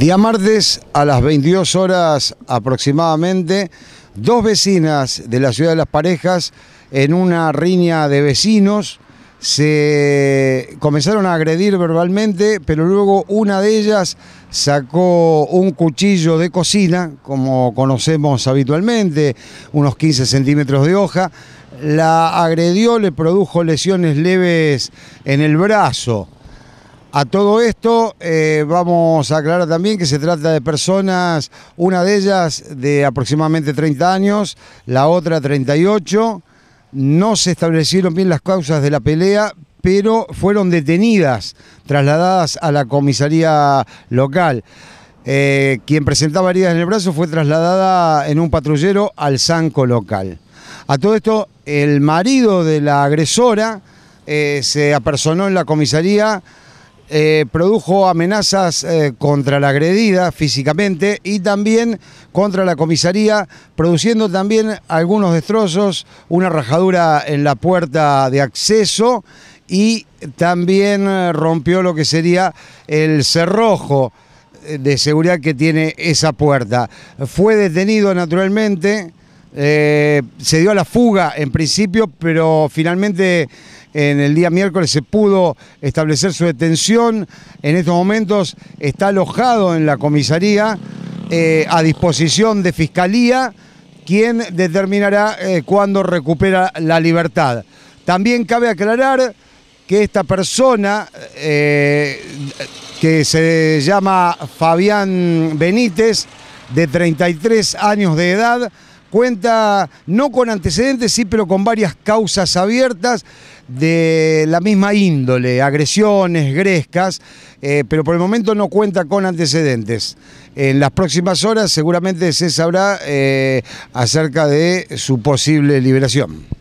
Día martes a las 22 horas aproximadamente, dos vecinas de la ciudad de Las Parejas en una riña de vecinos se comenzaron a agredir verbalmente, pero luego una de ellas sacó un cuchillo de cocina, como conocemos habitualmente, unos 15 centímetros de hoja, la agredió, le produjo lesiones leves en el brazo. A todo esto eh, vamos a aclarar también que se trata de personas, una de ellas de aproximadamente 30 años, la otra 38. No se establecieron bien las causas de la pelea, pero fueron detenidas, trasladadas a la comisaría local. Eh, quien presentaba heridas en el brazo fue trasladada en un patrullero al sanco local. A todo esto, el marido de la agresora eh, se apersonó en la comisaría eh, produjo amenazas eh, contra la agredida físicamente y también contra la comisaría, produciendo también algunos destrozos, una rajadura en la puerta de acceso y también eh, rompió lo que sería el cerrojo de seguridad que tiene esa puerta. Fue detenido naturalmente eh, se dio a la fuga en principio, pero finalmente en el día miércoles se pudo establecer su detención. En estos momentos está alojado en la comisaría eh, a disposición de Fiscalía, quien determinará eh, cuándo recupera la libertad. También cabe aclarar que esta persona, que se llama Fabián Benítez, de 33 años de edad, Cuenta no con antecedentes, sí, pero con varias causas abiertas de la misma índole, agresiones, grescas, eh, pero por el momento no cuenta con antecedentes. En las próximas horas seguramente se sabrá eh, acerca de su posible liberación.